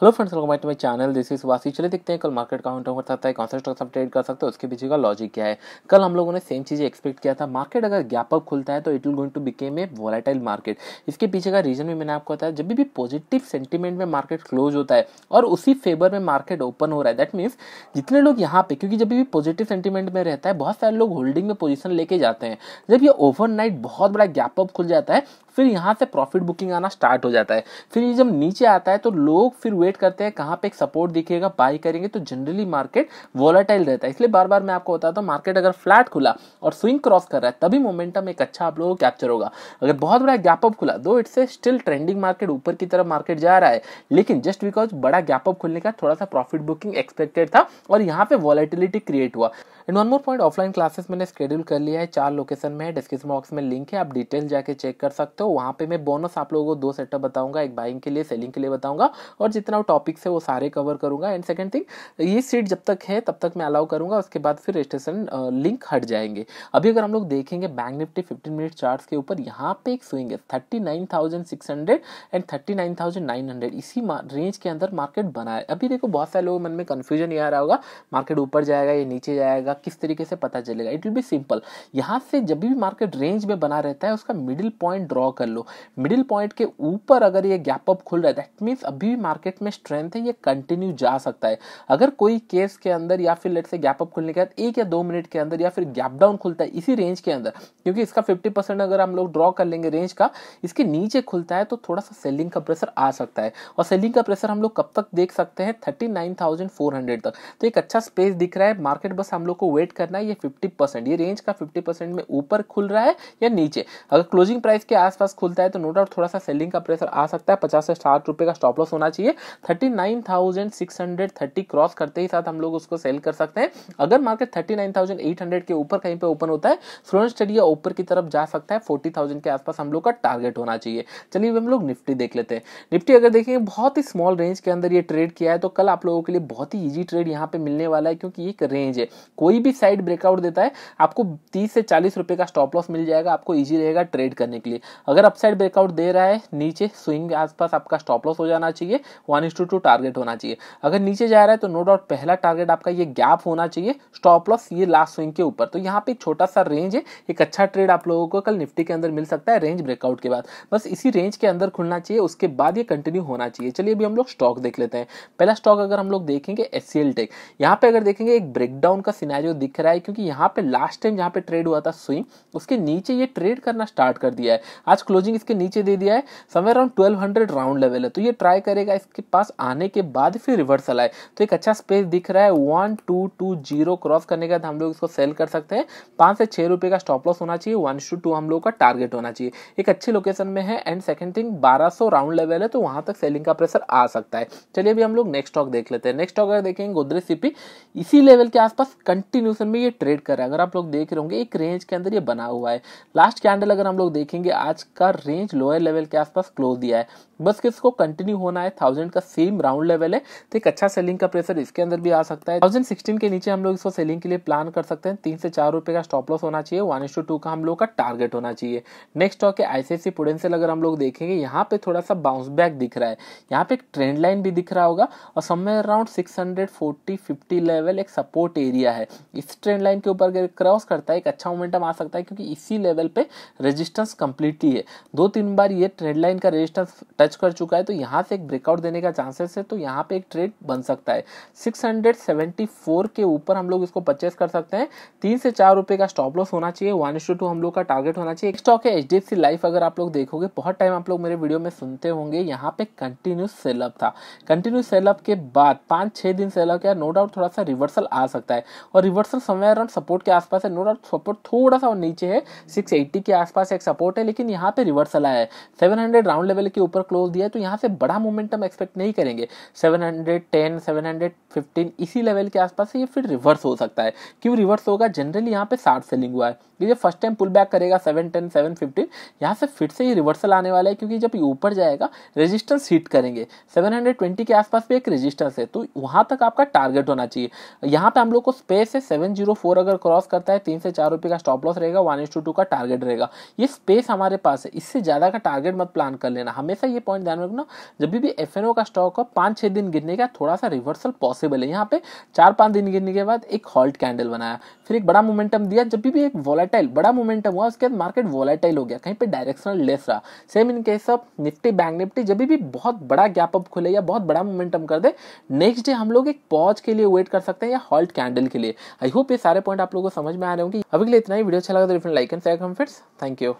hello friends welcome back to my channel this is Vasi चलिए देखते हैं कल मार्केट का काउंटर हो सकता है कौन सा स्टॉक आप ट्रेड कर सकते हैं उसके पीछे का लॉजिक क्या है कल हम लोगों ने सेम चीज एक्सपेक्ट किया था मार्केट अगर गैप अप खुलता है तो it will going to become a volatile market इसके पीछे का रीजन भी मैंने आपको बताया जब भी पॉजिटिव सेंटीमेंट में मार्केट क्लोज होता है और उसी फेवर में मार्केट ओपन हो रहा है दैट मीन्स जितने लोग यहाँ पे क्योंकि जब भी पॉजिटिव सेंटीमेंट में रहता है बहुत सारे लोग होल्डिंग में पोजिशन लेके जाते हैं जब ये ओवरनाइट बहुत बड़ा गैप अप खुल जाता है फिर यहाँ से प्रॉफिट बुकिंग आना स्टार्ट हो जाता है फिर ये जब नीचे आता है तो लोग फिर वेट करते हैं कहाँ पे एक सपोर्ट दिखेगा बाई करेंगे तो जनरली मार्केट वॉलाटाइल रहता है इसलिए बार बार मैं आपको बताता हूँ मार्केट अगर फ्लैट खुला और स्विंग क्रॉस कर रहा है तभी मोमेंटम एक अच्छा आप लोगों को कैप्चर होगा अगर बहुत बड़ा गैप अप खुला दो it's a still trending market ऊपर की तरफ मार्केट जा रहा है लेकिन जस्ट बिकॉज बड़ा गैप अप खुलने का थोड़ा सा प्रॉफिट बुकिंग एक्सपेक्टेड था और यहाँ पे वॉलेटिलिटी क्रिएट हुआ and one more point offline classes मैंने स्केड्यूल कर लिया है चार लोकेशन में डिस्क्रिप्शन बॉक्स में लिंक है आप डिटेल जाके चेक कर सकते हो सकते हो वहाँ पे मैं बोनस आप लोगों को दो सेटअप बताऊंगा एक बाइंग के लिए सेलिंग के लिए बताऊंगा और जितना टॉपिक्स है वो सारे कवर करूंगा एंड सेकेंड थिंग ये सीट जब तक है तब तक मैं अलाउ करूंगा उसके बाद फिर रजिस्ट्रेशन लिंक हट जाएंगे अभी अगर हम लोग देखेंगे bank Nifty fifteen minute chart के ऊपर यहाँ पे एक स्विंग है thirty nine thousand six hundred and thirty nine thousand nine hundred इसी रेंज के अंदर मार्केट बना है अभी देखो बहुत सारे लोगों मन में कन्फ्यूजन ये आ रहा होगा मार्केट ऊपर जाएगा या नीचे जाएगा किस तरीके से पता चलेगा इट विल बी सिंपल यहाँ से जब भी मार्केट रेंज में बना रहता है उसका मिडिल पॉइंट ड्रॉ कर लो मिडिल पॉइंट के ऊपर अगर ये गैप अप खुल रहा है दैट मीन्स अभी भी मार्केट में स्ट्रेंथ है ये कंटिन्यू जा सकता है अगर कोई केस के अंदर या फिर लेट से गैप अप खुलने के बाद एक या दो मिनट के अंदर या फिर गैप डाउन खुलता है इसी रेंज के अंदर क्योंकि इसका फिफ्टी अगर हम लोग ड्रॉ कर लेंगे रेंज का इसके नीचे खुलता है तो थोड़ा सा सेलिंग का प्रेशर आ सकता है और सेलिंग का प्रेशर हम लोग कब तक देख सकते हैं थर्टी तक तो एक अच्छा स्पेस दिख रहा है मार्केट बस हम लोग को वेट करना है ये 50% ये रेंज का 50% में ऊपर खुल रहा है या नीचे अगर क्लोजिंग प्राइस के आसपास आसपास खुलता है तो नो डाउट थोड़ा सा सेलिंग का प्रेशर आ सकता है पचास से साठ रुपए का स्टॉप लॉस होना चाहिए thirty nine thousand six hundred thirty cross करते ही साथ हम लोग उसको सेल कर सकते हैं अगर market thirty nine thousand eight hundred के ऊपर कहीं पर ओपन होता है फ्रोन स्टडी या ऊपर की तरफ जा सकता है फोर्टी थाउजेंड के आसपास हम लोग का टारगेट होना चाहिए चलिए हम लोग निफ्टी देख लेते हैं निफ्टी अगर देखेंगे बहुत ही स्मॉल रेंज के अंदर ये ट्रेड किया है तो कल आप लोगों के लिए बहुत ही ईजी ट्रेड यहाँ पे मिलने वाला है क्योंकि एक रेंज है कोई भी साइड ब्रेकआउट देता है आपको तीस से चालीस रुपए का स्टॉप लॉस मिल जाएगा आपको ईजी रहेगा ट्रेड करने के लिए अगर अपसाइड ब्रेकआउट दे रहा है नीचे स्विंग के आसपास आपका स्टॉप लॉस हो जाना चाहिए वन इंस टू टू टारगेट होना चाहिए अगर नीचे जा रहा है तो नो डाउट पहला टारगेट आपका ये गैप होना चाहिए स्टॉप लॉस ये लास्ट स्विंग के ऊपर तो यहाँ पे छोटा सा रेंज है एक अच्छा ट्रेड आप लोगों को कल निफ्टी के अंदर मिल सकता है रेंज ब्रेकआउट के बाद बस इसी रेंज के अंदर खुलना चाहिए उसके बाद ये कंटिन्यू होना चाहिए चलिए अभी हम लोग स्टॉक देख लेते हैं पहला स्टॉक अगर हम लोग देखेंगे एस टेक यहाँ पे अगर देखेंगे एक ब्रेकडाउन का सिनेरियो दिख रहा है क्योंकि यहाँ पे लास्ट टाइम जहाँ पे ट्रेड हुआ था स्विंग उसके नीचे ये ट्रेड करना स्टार्ट कर दिया है आज क्लोजिंग इसके नीचे दे दिया है समय around twelve hundred round level है तो ये ट्राई करेगा इसके पास आने के बाद फिर रिवर्सल आए तो एक अच्छा स्पेस दिख रहा है one two two zero cross करने के बाद हम लोग इसको सेल कर सकते हैं पाँच से छः रुपये का स्टॉप लॉस होना चाहिए वन टू टू हम लोग का टारगेट होना चाहिए एक अच्छी लोकेशन में है एंड सेकंड थिंग बारह राउंड लेवल है तो वहां तक सेलिंग का प्रेशर आ सकता है चलिए अभी हम लोग नेक्स्ट स्टॉक देख लेते हैं नेक्स्ट स्टॉक अगर देखेंगे गोदरेज सीपी इसी लेवल के आसपास कंटिन्यूशन में ये ट्रेड कर रहा है अगर आप लोग देख रहे होंगे एक रेंज के अंदर ये बना हुआ है लास्ट कैंडल अगर हम लोग देखेंगे आज का रेंज लोअर लेवल के आसपास क्लोज दिया है बस कि इसको कंटिन्यू होना है थाउजेंड का सेम राउंड लेवल है तो एक अच्छा सेलिंग का प्रेशर इसके अंदर भी आ सकता है थाउजेंड सिक्सटीन के नीचे हम लोग इसको सेलिंग के लिए प्लान कर सकते हैं तीन से चार रुपए का स्टॉप लॉस होना चाहिए वन टू टू का हम लोग का टारगेट होना चाहिए नेक्स्ट स्टॉक है आईसीआईसी पुडेंशियल अगर हम लोग देखेंगे यहाँ पे थोड़ा सा बाउंस बैक दिख रहा है यहाँ पे एक ट्रेंड लाइन भी दिख रहा होगा और समय around six hundred forty fifty level एक सपोर्ट एरिया है इस ट्रेंड लाइन के ऊपर क्रॉस करता है एक अच्छा मोमेंटम आ सकता है क्योंकि इसी लेवल पे रेजिस्टेंस कंप्लीटली लिए दो तीन बार ये ट्रेड लाइन का रेजिस्टेंस टच कर चुका है तो यहाँ से एक ब्रेकआउट देने का चांसेस है तो यहाँ पे एक ट्रेड बन सकता है 674 के ऊपर हम लोग इसको परचेस कर सकते हैं तीन से चार रुपए का स्टॉप लॉस होना चाहिए वन हम लोग का टारगेट होना चाहिए एक स्टॉक है एच लाइफ अगर आप लोग देखोगे बहुत टाइम आप लोग मेरे वीडियो में सुनते होंगे यहाँ पे कंटिन्यू सेलअप था कंटिन्यू सेलअप के बाद पांच छह दिन सेलअप किया नो डाउट थोड़ा सा रिवर्सल आ सकता है और रिवर्सल समय अराउंड सपोर्ट के आसपास है नो डाउट सपोर्ट थोड़ा सा और नीचे है 680 के आसपास एक सपोर्ट है लेकिन यहाँ यहाँ पे रिवर्सल आया है 700 राउंड लेवल के ऊपर क्लोज दिया है तो यहाँ से बड़ा मोमेंटम एक्सपेक्ट नहीं करेंगे 710 715 इसी लेवल के आसपास से ये फिर रिवर्स हो सकता है क्यों रिवर्स होगा जनरली यहाँ पे साठ सेलिंग हुआ है ये फर्स्ट टाइम पुल बैक करेगा सेवन टेन सेवन फिफ्टीन यहाँ से फिर से ये रिवर्सल आने वाला है क्योंकि जब ये ऊपर जाएगा रेजिस्टेंस हिट करेंगे सेवन हंड्रेड ट्वेंटी के आसपास भी एक रेजिस्टेंस है तो वहाँ तक आपका टारगेट होना चाहिए यहाँ पे हम लोग को स्पेस है सेवन जीरो फोर अगर क्रॉस करता है तीन से चार रुपये का स्टॉप लॉस रहेगा वन टू का टारगेट रहेगा ये स्पेस हमारे पास पास है इससे ज़्यादा का टारगेट मत प्लान कर लेना हमेशा ये पॉइंट ध्यान में रखना जब भी एफ का स्टॉक हो पांच छह दिन गिरने का थोड़ा सा रिवर्सल पॉसिबल है यहाँ पे चार पांच दिन गिरने के बाद एक हॉल्ट कैंडल बनाया फिर एक बड़ा मोमेंटम दिया जब भी एक वॉलेटाइल बड़ा मोमेंटम हुआ उसके बाद मार्केट वॉलेटाइल हो गया कहीं पर डायरेक्शनल लेस रहा same in case of Nifty bank Nifty जब भी बहुत बड़ा गैप अप खुले या बहुत बड़ा मोमेंटम कर दे नेक्स्ट डे हम लोग एक पॉज के लिए वेट कर सकते हैं या हॉल्ट कैंडल के लिए आई होप ये सारे पॉइंट आप लोगों को समझ में आ रहे होंगे अभी के लिए इतना ही वीडियो अच्छा लगा तो different like and share friends thank you